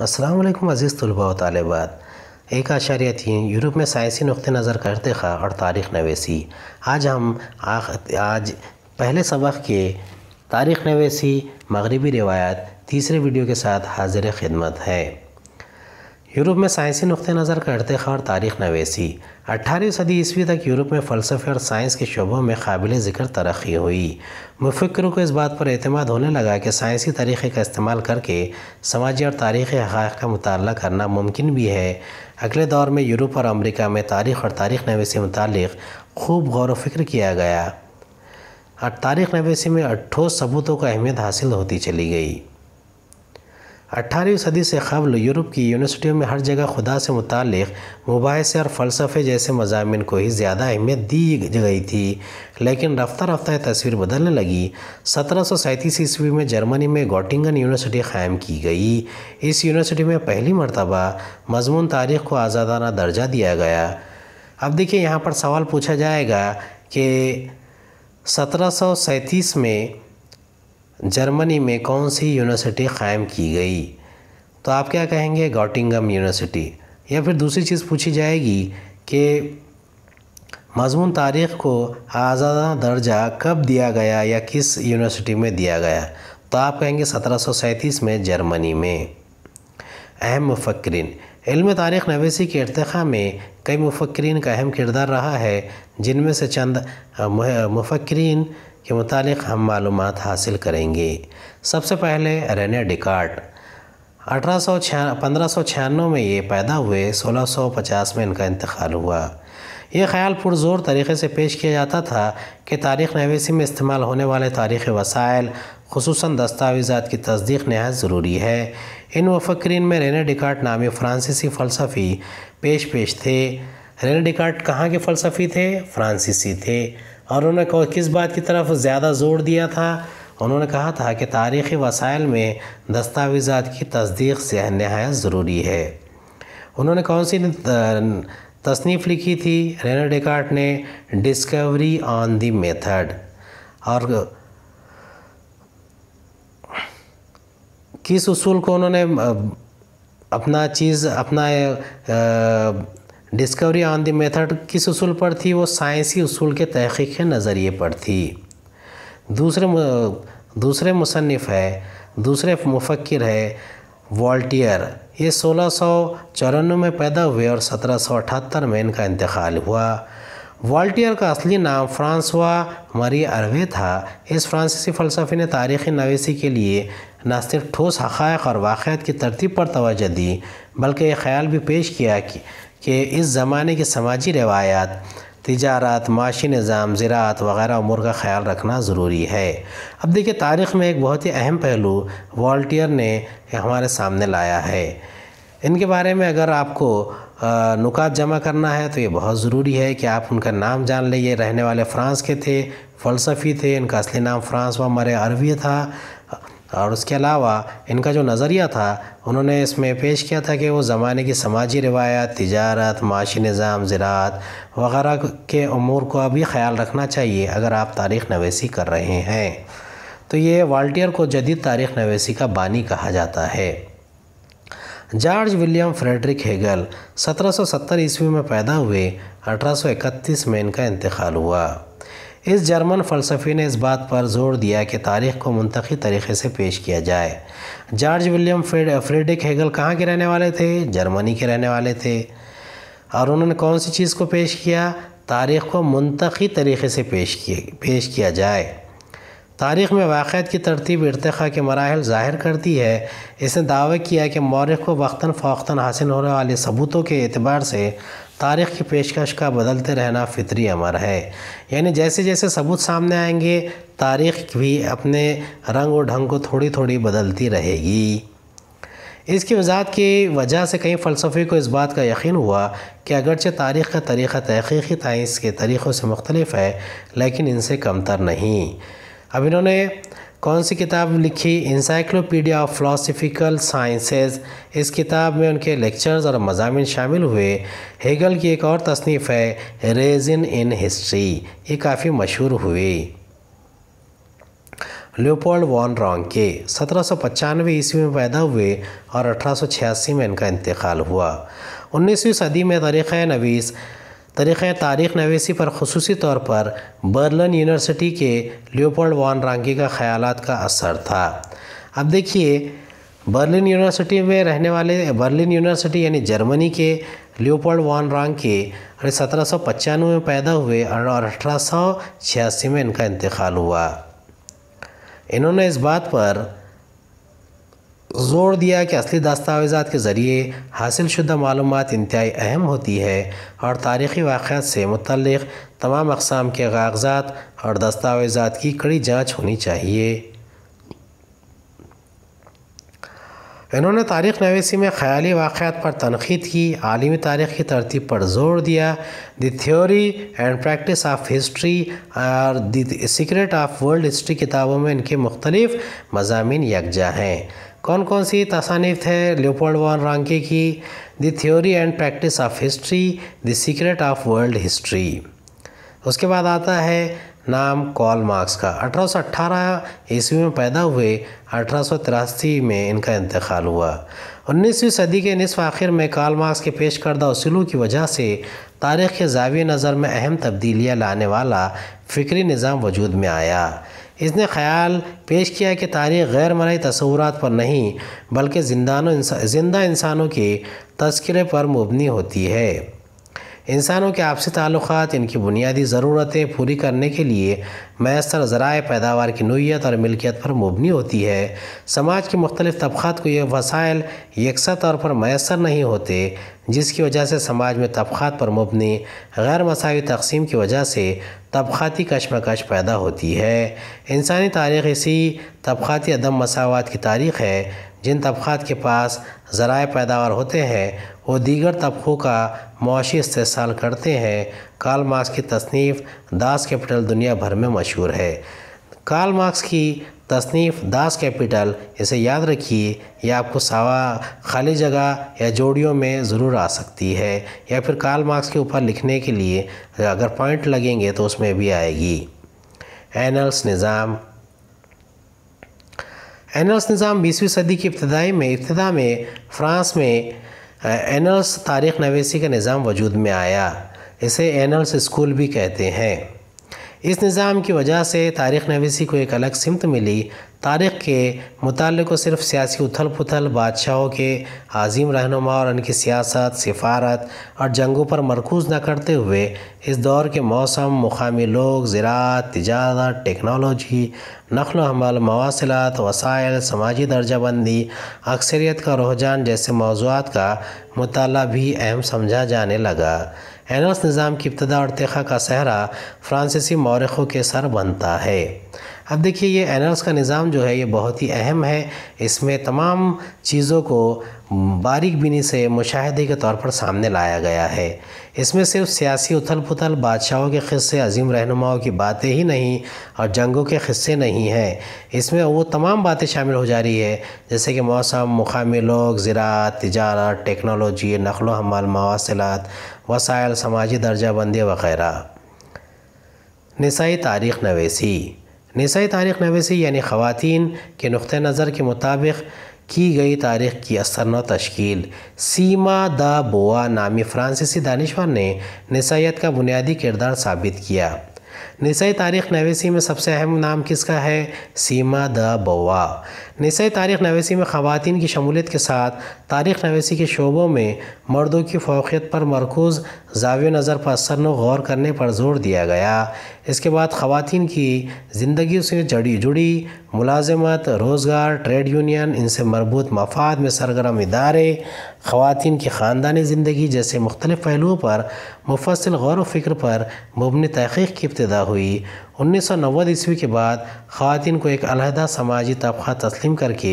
असलम अज़ीज़ तलबा तलबात एक आशारिया थी यूरोप में साइंसी नुक़ नज़र करते खा और तारीख़ नवेसी आज हम आख, आज पहले सबक के तारीख़ नवेसी मगरबी रिवायात तीसरे वीडियो के साथ हाजिर खिदमत है यूरोप में साइंसी नुक़ नज़र का इरतखार तारीख नवेसी अट्ठारहवीं सदी ईस्वी तक यूरोप में फ़लसफ़े और साइंस के शोबों में काबिल ज़िक्र तरक्की हुई मुफक्रों को इस बात पर अतमाद होने लगा कि साइंसी तरीक़े का इस्तेमाल करके समाजी और तारीख़ी हक़ का मुताल करना मुमकिन भी है अगले दौर में यूरोप और अमरीका में तारीख़ और तारीख़ नवेसी मतलब खूब गौर वफिक्र किया गया और तारीख़ नवेसी में अठोस सबूतों को अहमियत हासिल होती चली गई अट्ठारहवीं सदी से कबल यूरोप की यूनिवर्सिटियों में हर जगह खुदा से मुतल मुबासे और फ़लसफ़े जैसे मजामी को ही ज़्यादा अहमियत दी गई थी लेकिन रफ्तार रफ्तार तस्वीर बदलने लगी सत्रह सौ सैंतीस ईस्वी में जर्मनी में गोटिंगन यूनिवर्सिटी क़ायम की गई इस यूनिवर्सिटी में पहली मरतबा मजमून तारीख़ को आज़ादाना दर्जा दिया गया अब देखिए यहाँ पर सवाल पूछा जाएगा कि सत्रह सौ सैंतीस में जर्मनी में कौन सी यूनिवर्सिटी क़ायम की गई तो आप क्या कहेंगे गॉटिंगम यूनिवर्सिटी या फिर दूसरी चीज़ पूछी जाएगी कि मजमून तारीख़ को आज़ादा दर्जा कब दिया गया या किस यूनिवर्सिटी में दिया गया तो आप कहेंगे सत्रह में जर्मनी में अहम मुफक्रीन इल्म तारीख़ नवेसी के इरतखा में कई मुफक्रीन का अहम किरदार रहा है जिनमें से चंद मुफक्रीन के मुतालिक हम मालूम हासिल करेंगे सबसे पहले रेने डिकार्ट अठारह सौ पंद्रह में ये पैदा हुए 1650 में इनका इंतकाल हुआ ये ख्याल पुरजोर तरीके से पेश किया जाता था कि तारीख़ नवेसी में इस्तेमाल होने वाले तारीख़ वसाइल खसूस दस्तावेज़ा की तस्दीक नहायत ज़रूरी है इन वफकरीन में रेने डिकार्ट नामी फ्रांसीसी फ़लसफ़ी पेश पेश थे रेने डिकार्ट कहाँ के फ़लसफ़ी थे फ्रांसीसी थे और उन्होंने किस बात की तरफ ज़्यादा जोर दिया था उन्होंने कहा था कि तारीख़ी वसाइल में दस्तावेज़ा की तस्दीक से नहायत ज़रूरी है उन्होंने कौन सी तसनीफ़ लिखी थी रेनर डेकार्ट ने डिस्कवरी ऑन दी मेथड और किस उसूल को उन्होंने अपना चीज़ अपना डिस्कवरी ऑन द मेथड किस उसूल पर थी वो साइंसी उसूल के तहकीक नज़रिए पर थी दूसरे दूसरे मुसनफ़ है दूसरे मुफक्र है वॉल्टियर ये सोलह सौ चौरानवे में पैदा हुए और सत्रह सौ अठहत्तर में इनका इंतकाल हुआ वॉल्टियर का असली नाम फ्रांसवा मरी अरवे था इस फ्रांसीसी फ़लसफ़े ने तारीख़ी नवेसी के लिए न सिर्फ ठोस हक़ और वाक़ की तरतीब पर तोजह दी बल्कि यह ख्याल भी पेश किया कि कि इस ज़माने की समाजी रवायात तजारत माशी निज़ाम ज़रात वगैरह उमूर का ख्याल रखना ज़रूरी है अब देखिए तारीख़ में एक बहुत ही अहम पहलू वॉल्टियर ने हमारे सामने लाया है इनके बारे में अगर आपको नुकात जमा करना है तो ये बहुत ज़रूरी है कि आप उनका नाम जान लें ये रहने वाले फ़्रांस के थे फ़लसफ़ी थे इनका असली नाम फ्रांस व मरे अरवी था और उसके अलावा इनका जो नज़रिया था उन्होंने इसमें पेश किया था कि वो ज़माने की समाजी रवायात तजारत माशी निज़ाम ज़रात वगैरह के अमूर का भी ख्याल रखना चाहिए अगर आप तारीख़ नवेसी कर रहे हैं तो ये वाल्टियर को जदीद तारीख़ नवेसी का बानी कहा जाता है जॉर्ज विलियम फ्रेडरिक हेगल 1770 ईस्वी में पैदा हुए 1831 में इनका इंतकाल हुआ इस जर्मन फ़लसफ़ी ने इस बात पर जोर दिया कि तारीख़ को मनतखी तरीके से पेश किया जाए जॉर्ज विलियम फ्रेडिक हेगल कहाँ के रहने वाले थे जर्मनी के रहने वाले थे और उन्होंने कौन सी चीज़ को पेश किया तारीख़ को मनतखी तरीके से पेश किए पेश किया जाए तारीख़ में वाक़ की तरतीब इरतखा के मराहल ज़ाहिर करती है इसने दावा किया कि मौरख़ को वक्ता फ़ौता हासिल होने वाले सबूतों के अतबार से तारीख़ की पेशकश का बदलते रहना फ़ितरी अमर है यानी जैसे जैसे सबूत सामने आएंगे तारीख़ भी अपने रंग और ढंग को थोड़ी थोड़ी बदलती रहेगी इसकी वजाहत की वजह से कई फ़लसफ़े को इस बात का यकीन हुआ कि अगरचे तारीख़ का तरीक़ा तहक़ीकी तइस के तरीक़ों से मुख्तलफ़ है लेकिन इनसे कमतर नहीं अब इन्होंने कौन सी किताब लिखी इंसाइक्लोपीडिया ऑफ फ़िलासफ़िकल साइंसेज इस किताब में उनके लेक्चर्स और मजामी शामिल हुए हेगल की एक और तसनीफ़ है रेजिन इन हिस्ट्री ये काफ़ी मशहूर हुई लियोपोल्ड वॉन रॉन्ग के सत्रह सौ पचानवे ईस्वी में पैदा हुए और अठारह सौ छियासी में इनका इंतकाल हुआ उन्नीसवीं सदी में तरीक़ नवीस तरीक़ तारीख़ नवेसी पर खसूस तौर पर बर्लिन यूनिवर्सिटी के लियोपोल्ड वान रंगी का ख्याल का असर था अब देखिए बर्लिन यूनिवर्सिटी में रहने वाले बर्लिन यूनिवर्सिटी यानी जर्मनी के लियोपोल्ड वान रंग के अरे सत्रह में पैदा हुए और अठारह में इनका इंतकाल हुआ इन्होंने इस बात पर जोर दिया कि असली दस्तावेज़ा के ज़रिए हासिल शुदा मालूम इंतहाई अहम होती है और तारीख़ी वाक़ से मतलब तमाम अकसाम के कागजात और दस्तावेज़ा की कड़ी जाँच होनी चाहिए इन्होंने तारीख़ नवीसी में ख़्याली वाक़ात पर तनखीद की आलमी तारीख़ की तरतीब पर जोर दिया the theory and practice of history और दिक्रेट ऑफ वर्ल्ड हिस्ट्री किताबों में इनके मुख्तलिफ़ मजामी यकजा हैं कौन कौन सी तसानीफ है लियोपोल्ड वन रांके की the theory and practice of history the secret of world history उसके बाद आता है नाम कॉल मार्क्स का 1818 ईस्वी में पैदा हुए अठारह में इनका इंतकाल हुआ 19वीं सदी के नसफ आखिर में कॉल मार्क्स के पेश करदा असूलों की वजह से तारीख़ के जावी नज़र में अहम तब्दीलियाँ लाने वाला फ़िक्री निज़ाम वजूद में आया इसने ख्याल पेश किया कि तारीख गैर मनाई तस्वूरत पर नहीं बल्कि जिंदा इंसानों के तस्करे पर मुबनी होती है इंसानों के आपसी ताल्लुकात इनकी बुनियादी ज़रूरतें पूरी करने के लिए मैसर ज़राए पैदावार की नोयत और मिल्कियत पर मबनी होती है समाज के मुख्तलिफ़ तबक़ात को ये वसाइल यकसा तौर पर मैसर नहीं होते जिसकी वजह से समाज में तबक़ात पर मबनी गैर मसावी तकसीम की वजह से तबक़ाती कशमकश पैदा होती है इंसानी तारीख़ इसी तबक़ाती अदम मसावत की तारीख़ है जिन तबक़ात के पास ज़राए पैदावार होते हैं वो दीगर तबक़ों का मुशी इस्तेसाल करते हैं काल मार्क्स की तसनीफ़ दास कैपिटल दुनिया भर में मशहूर है काल मार्क्स की तसनीफ़ दास कैपिटल इसे याद रखिए या आपको सावा खाली जगह या जोड़ियों में ज़रूर आ सकती है या फिर काल मार्क्स के ऊपर लिखने के लिए अगर पॉइंट लगेंगे तो उसमें भी आएगी एनल्स निज़ाम एनल्स निज़ाम बीसवीं सदी की इब्तदाई में इब्तदा में फ्रांस में एनल्स तारीख नवेसी का निज़ाम वजूद में आया इसे एनल्स स्कूल भी कहते हैं इस निज़ाम की वजह से तारीख नवेसी को एक अलग सिमत मिली तारीख़ के मुतल को सिर्फ सियासी उथल पुथल बादशाहों के आज़ीम रहनुमा और उनकी सियासत सिफारत और जंगों पर मरकूज़ न करते हुए इस दौर के मौसम मुकामी लोग ज़रात तजारत टेक्नोलॉजी नकल हमल मवासिलत वसायल समाजी दर्जाबंदी अक्सरियत का रुझान जैसे मौजूद का मुताल भी अहम समझा जाने लगा एनर्स निज़ाम की इब्तदा और तेखा का सहरा फ्रांसीसी मौरखों के सर बनता है अब देखिए ये एनर्स का निज़ाम जो है ये बहुत ही अहम है इसमें तमाम चीज़ों को बारीक बिनी से मुशाहदे के तौर पर सामने लाया गया है इसमें सिर्फ सियासी उथल पुथल बादशाहों के खस्से अजीम रहनुमाओं की बातें ही नहीं और जंगों के खस्से नहीं हैं इसमें वो तमाम बातें शामिल हो जा रही है जैसे कि मौसम मुकामी लोग ज़रात तजारत टेक्नोलॉजी नकल हमाल मवासलात वसायल समाजी दर्जाबंदी वगैरह नसाई तारीख़ नवेसी नसाई तारीख़ नवेसी यानी ख़वान के नुक़ नज़र के मुताबिक की गई तारीख की असर न तश्कील सीमा द बोआ नामी फ्रांसीसी दानश्वर ने नसाइत का बुनियादी किरदार साबित किया नसाई तारीख नवेसी में सबसे अहम नाम किसका है सीमा द बोआ नसा तारीख़ नवेसी में ख़वान की शमूलियत के साथ तारीख़ नवेसी के शोबों में मर्दों की फोकियत पर मरकूज़ जाव नज़र पर असर गौर करने पर जोर दिया गया इसके बाद ख़वान की ज़िंदगी से जड़ी जुड़ी मुलाजमत रोज़गार ट्रेड यूनियन इनसे मरबूत मफाद में सरगरम इदारे ख़वान की ख़ानदानी ज़िंदगी जैसे मुख्तलिफ़ पहलुओं पर मुफसल गौर व फिक्र पर मुबन तहक़ीक़ की इब्तदा हुई उन्नीस सौ नब्बे ईस्वी के बाद ख़वान को एक अलहदा समाजी तबका तस्लीम करके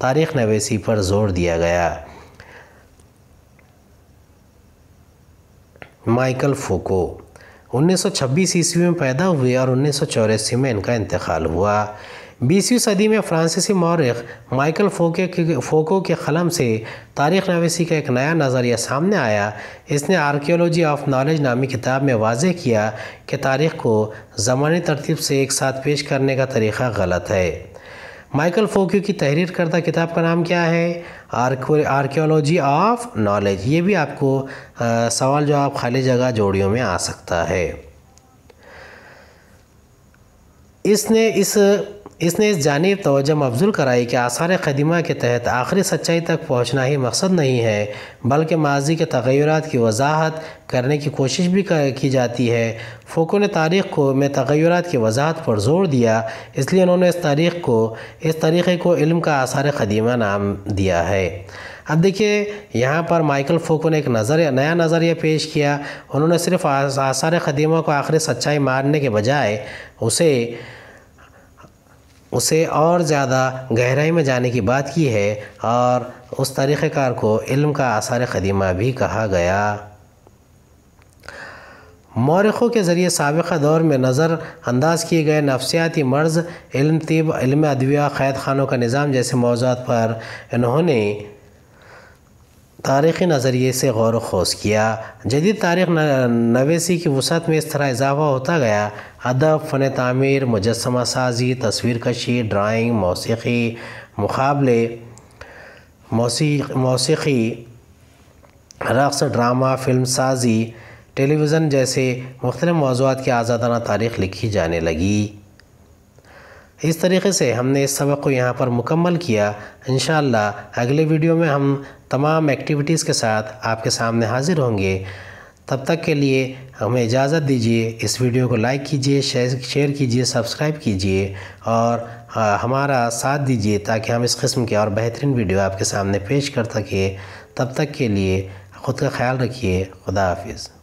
तारीख नवेसी पर जोर दिया गया माइकल फोको 1926 ईस्वी में पैदा हुए और उन्नीस में इनका इंतकाल हुआ बीसवीं सदी में फ्रांसीसी मौरख माइकल फोके फोको के कलम से तारीख नवेसी का एक नया नज़रिया सामने आया इसने आर्कियोलॉजी ऑफ नॉलेज नामी किताब में वाज किया कि तारीख को ज़मानी तरतीब से एक साथ पेश करने का तरीक़ा गलत है माइकल फोक्यू की तहरीर करदा किताब का नाम क्या है आर्कियोलॉजी ऑफ नॉलेज ये भी आपको आ, सवाल जो आप खाली जगह जोड़ियों में आ सकता है इसने इस इसने इस जानब तोजह अफजुल कराई कि आसार कदीमा के तहत आखिरी सच्चाई तक पहुँचना ही मकसद नहीं है बल्कि माजी के तगैर की वजाहत करने की कोशिश भी की जाती है फ़ोको ने तारीख़ को में तगैरत की वजाहत पर जोर दिया इसलिए उन्होंने इस तारीख़ को इस तरीक़े को इल्म का आसार कदीमा नाम दिया है अब देखिए यहाँ पर माइकल फोको ने एक नज़र नया नज़रिया पेश किया उन्होंने सिर्फ आसार कदीमा को आखिरी सच्चाई मारने के बजाय उसे उसे और ज़्यादा गहराई में जाने की बात की है और उस तरीक़ार को इल्म का आसार ख़दीमा भी कहा गया मौरखों के ज़रिए सबक़ा दौर में नज़रअंदाज किए गए नफसियाती मर्ज़ इल्म तिब इल्म अदविया क़ैद खानों का निज़ाम जैसे मौज़ात पर इन्होंने तारीख़ी नज़रिए से गौर खोज किया जदीद तारीख़ नवेसी की वसत में इस तरह इजाफा होता गया अदब फ़न तमीर मुजस्मा साजी तस्वीर कशी ड्राइंग मौसी मुकाबले मौसी रक़्स ड्रामा फिल्म साजी टेलीविज़न जैसे मुख्तलिफ़ मौजूद की आज़ादाना तारीख़ लिखी जाने लगी इस तरीके से हमने इस सबक को यहाँ पर मुकम्मल किया इन अगले वीडियो में हम तमाम एक्टिविटीज़ के साथ आपके सामने हाजिर होंगे तब तक के लिए हमें इजाज़त दीजिए इस वीडियो को लाइक कीजिए शेयर कीजिए सब्सक्राइब कीजिए और हमारा साथ दीजिए ताकि हम इस किस्म के और बेहतरीन वीडियो आपके सामने पेश कर सकें तब तक के लिए ख़ुद का ख्याल रखिए खुदा हाफिज़